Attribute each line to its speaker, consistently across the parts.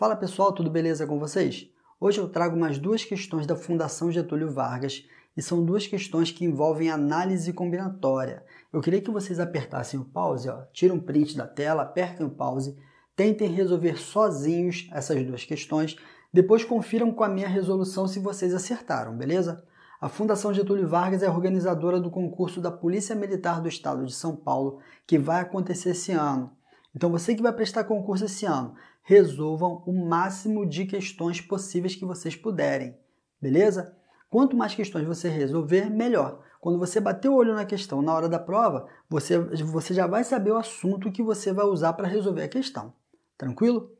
Speaker 1: Fala pessoal, tudo beleza com vocês? Hoje eu trago mais duas questões da Fundação Getúlio Vargas e são duas questões que envolvem análise combinatória. Eu queria que vocês apertassem o pause, ó, tiram um print da tela, apertem o pause, tentem resolver sozinhos essas duas questões, depois confiram com a minha resolução se vocês acertaram, beleza? A Fundação Getúlio Vargas é organizadora do concurso da Polícia Militar do Estado de São Paulo, que vai acontecer esse ano. Então você que vai prestar concurso esse ano, resolvam o máximo de questões possíveis que vocês puderem, beleza? Quanto mais questões você resolver, melhor. Quando você bater o olho na questão na hora da prova, você, você já vai saber o assunto que você vai usar para resolver a questão. Tranquilo?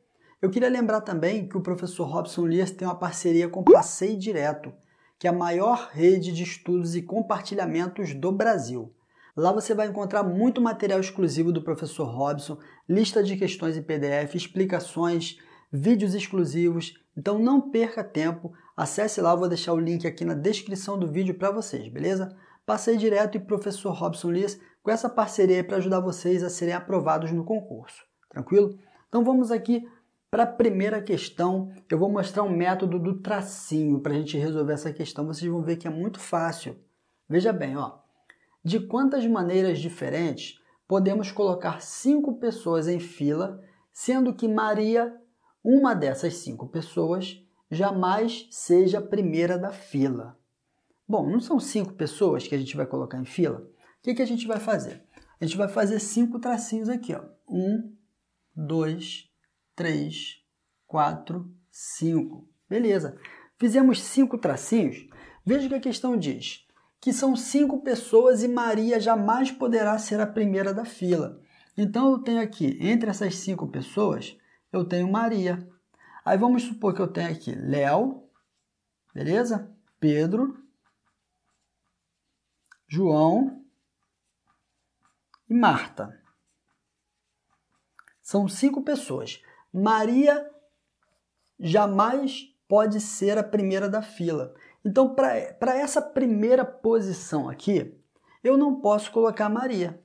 Speaker 1: Eu queria lembrar também que o professor Robson Lias tem uma parceria com o Direto, que é a maior rede de estudos e compartilhamentos do Brasil. Lá você vai encontrar muito material exclusivo do professor Robson, lista de questões em PDF, explicações, vídeos exclusivos. Então não perca tempo, acesse lá, vou deixar o link aqui na descrição do vídeo para vocês, beleza? Passei direto e professor Robson Lias com essa parceria para ajudar vocês a serem aprovados no concurso. Tranquilo? Então vamos aqui para a primeira questão. Eu vou mostrar um método do tracinho para a gente resolver essa questão. Vocês vão ver que é muito fácil. Veja bem, ó. De quantas maneiras diferentes podemos colocar cinco pessoas em fila, sendo que Maria, uma dessas cinco pessoas, jamais seja a primeira da fila? Bom, não são cinco pessoas que a gente vai colocar em fila? O que, que a gente vai fazer? A gente vai fazer cinco tracinhos aqui, ó. Um, dois, três, quatro, cinco. Beleza. Fizemos cinco tracinhos. Veja o que a questão diz que são cinco pessoas e Maria jamais poderá ser a primeira da fila. Então eu tenho aqui, entre essas cinco pessoas, eu tenho Maria. Aí vamos supor que eu tenho aqui Léo, beleza? Pedro, João e Marta. São cinco pessoas. Maria jamais pode ser a primeira da fila. Então, para essa primeira posição aqui, eu não posso colocar Maria.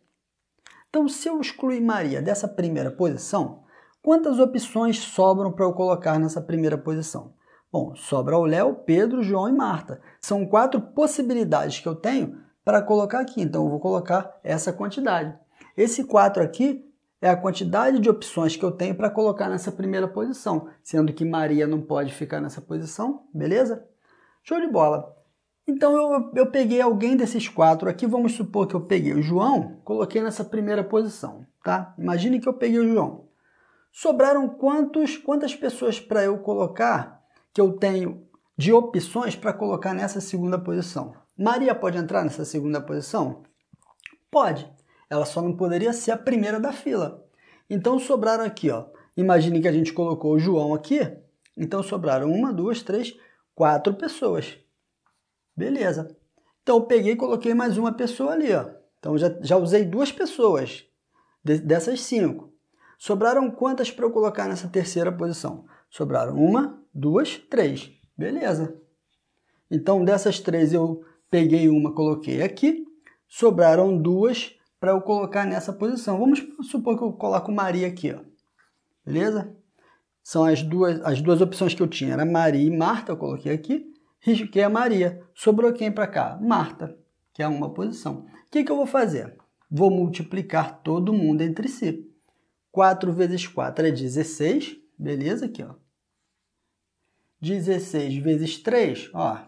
Speaker 1: Então, se eu excluir Maria dessa primeira posição, quantas opções sobram para eu colocar nessa primeira posição? Bom, sobra o Léo, Pedro, João e Marta. São quatro possibilidades que eu tenho para colocar aqui. Então, eu vou colocar essa quantidade. Esse 4 aqui é a quantidade de opções que eu tenho para colocar nessa primeira posição, sendo que Maria não pode ficar nessa posição, beleza? Show de bola. Então eu, eu peguei alguém desses quatro aqui, vamos supor que eu peguei o João, coloquei nessa primeira posição, tá? Imagine que eu peguei o João. Sobraram quantos, quantas pessoas para eu colocar que eu tenho de opções para colocar nessa segunda posição? Maria pode entrar nessa segunda posição? Pode. Ela só não poderia ser a primeira da fila. Então sobraram aqui, ó. Imagine que a gente colocou o João aqui. Então sobraram uma, duas, três, quatro pessoas. Beleza. Então eu peguei e coloquei mais uma pessoa ali, ó. Então já, já usei duas pessoas de, dessas cinco. Sobraram quantas para eu colocar nessa terceira posição? Sobraram uma, duas, três. Beleza. Então dessas três eu peguei uma, coloquei aqui. Sobraram duas para eu colocar nessa posição. Vamos supor que eu coloco Maria aqui, ó. Beleza? São as duas, as duas opções que eu tinha. Era Maria e Marta, eu coloquei aqui. Risquei a Maria. Sobrou quem para cá? Marta, que é uma posição. O que, que eu vou fazer? Vou multiplicar todo mundo entre si. 4 vezes 4 é 16. Beleza? Aqui, ó. 16 vezes 3, ó.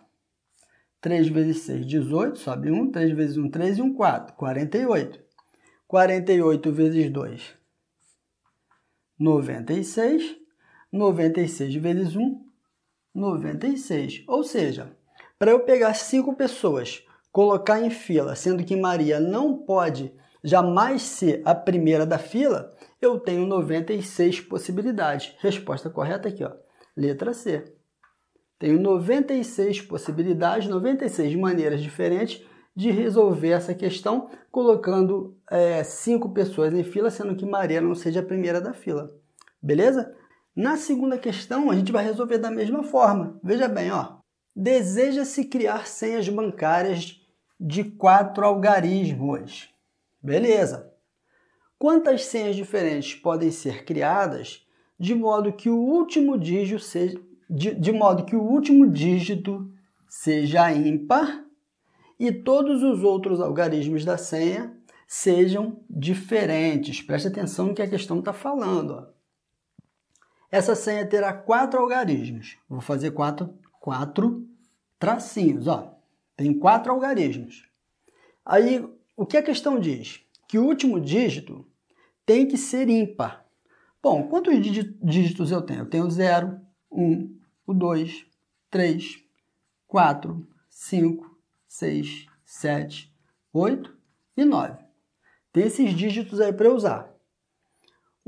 Speaker 1: 3 vezes 6, 18, sobe 1. 3 vezes 1, 3 e 1, 4. 48. 48 vezes 2, 96. 96 vezes 1, 96. Ou seja, para eu pegar cinco pessoas, colocar em fila, sendo que Maria não pode jamais ser a primeira da fila, eu tenho 96 possibilidades. Resposta correta aqui, ó. Letra C. Tenho 96 possibilidades, 96 maneiras diferentes de resolver essa questão, colocando é, cinco pessoas em fila, sendo que Maria não seja a primeira da fila. Beleza? Na segunda questão, a gente vai resolver da mesma forma. Veja bem, ó. Deseja-se criar senhas bancárias de quatro algarismos. Beleza. Quantas senhas diferentes podem ser criadas de modo que o último dígito seja de, de modo que o último dígito seja ímpar e todos os outros algarismos da senha sejam diferentes. Preste atenção no que a questão está falando. Ó. Essa senha terá quatro algarismos. Vou fazer quatro, quatro tracinhos, ó. Tem quatro algarismos. Aí, o que a questão diz? Que o último dígito tem que ser ímpar. Bom, quantos dígitos eu tenho? Eu tenho 0, 1, 2, 3, 4, 5, 6, 7, 8 e 9. Tem esses dígitos aí para usar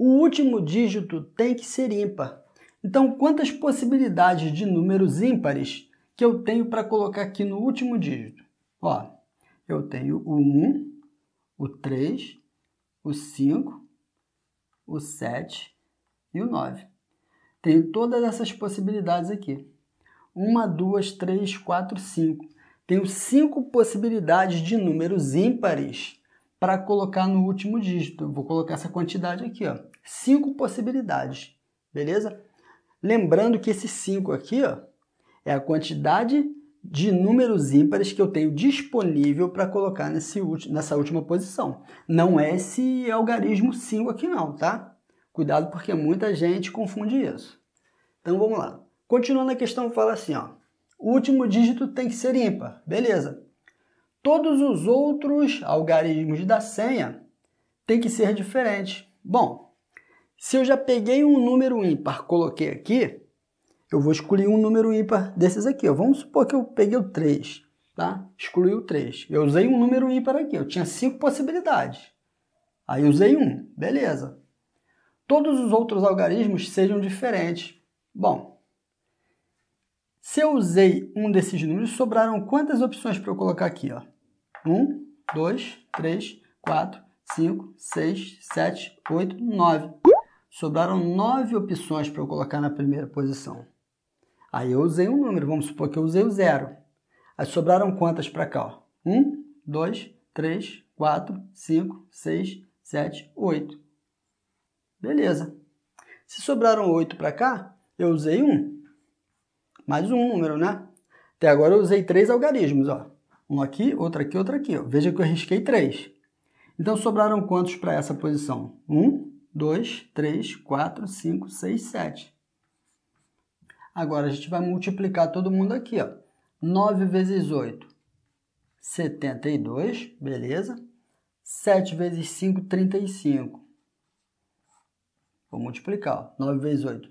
Speaker 1: o último dígito tem que ser ímpar. Então, quantas possibilidades de números ímpares que eu tenho para colocar aqui no último dígito? Ó, eu tenho o 1, o 3, o 5, o 7 e o 9. Tenho todas essas possibilidades aqui. 1, 2, 3, 4, 5. Tenho 5 possibilidades de números ímpares para colocar no último dígito. Eu vou colocar essa quantidade aqui, ó. Cinco possibilidades, beleza? Lembrando que esse 5 aqui, ó, é a quantidade de números ímpares que eu tenho disponível para colocar nesse nessa última posição. Não é esse algarismo 5 aqui não, tá? Cuidado porque muita gente confunde isso. Então vamos lá. Continuando a questão, fala assim, ó. O último dígito tem que ser ímpar. Beleza. Todos os outros algarismos da senha têm que ser diferentes. Bom, se eu já peguei um número ímpar, coloquei aqui, eu vou excluir um número ímpar desses aqui. Vamos supor que eu peguei o 3, tá? Excluí o 3. Eu usei um número ímpar aqui, eu tinha cinco possibilidades. Aí usei um, beleza. Todos os outros algarismos sejam diferentes. Bom, se eu usei um desses números, sobraram quantas opções para eu colocar aqui? Ó? 1, 2, 3, 4, 5, 6, 7, 8, 9. Sobraram 9 opções para eu colocar na primeira posição. Aí eu usei um número, vamos supor que eu usei o zero. Aí sobraram quantas para cá? 1, 2, 3, 4, 5, 6, 7, 8. Beleza. Se sobraram 8 para cá, eu usei 1 mais um número, né? Até agora eu usei três algarismos, ó. Um aqui, outro aqui, outro aqui. Ó. Veja que eu risquei três. Então sobraram quantos para essa posição? Um, dois, três, quatro, cinco, seis, sete. Agora a gente vai multiplicar todo mundo aqui, ó. 9 vezes 8, 72, beleza? 7 vezes 5, 35. Vou multiplicar, ó. 9 vezes 8,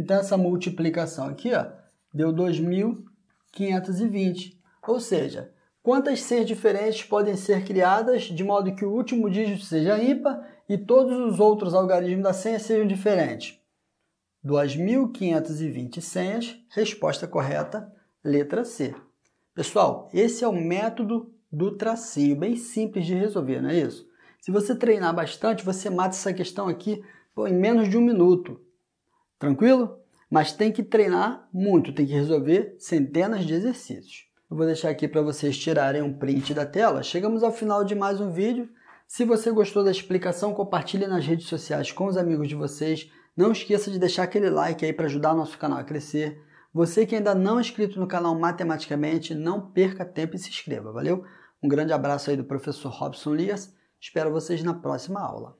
Speaker 1: Então, essa multiplicação aqui ó, deu 2.520. Ou seja, quantas senhas diferentes podem ser criadas de modo que o último dígito seja ímpar e todos os outros algarismos da senha sejam diferentes? 2.520 senhas, resposta correta, letra C. Pessoal, esse é o método do tracinho, bem simples de resolver, não é isso? Se você treinar bastante, você mata essa questão aqui pô, em menos de um minuto. Tranquilo? Mas tem que treinar muito, tem que resolver centenas de exercícios. Eu vou deixar aqui para vocês tirarem um print da tela. Chegamos ao final de mais um vídeo. Se você gostou da explicação, compartilhe nas redes sociais com os amigos de vocês. Não esqueça de deixar aquele like aí para ajudar nosso canal a crescer. Você que ainda não é inscrito no canal Matematicamente, não perca tempo e se inscreva, valeu? Um grande abraço aí do professor Robson Lias. Espero vocês na próxima aula.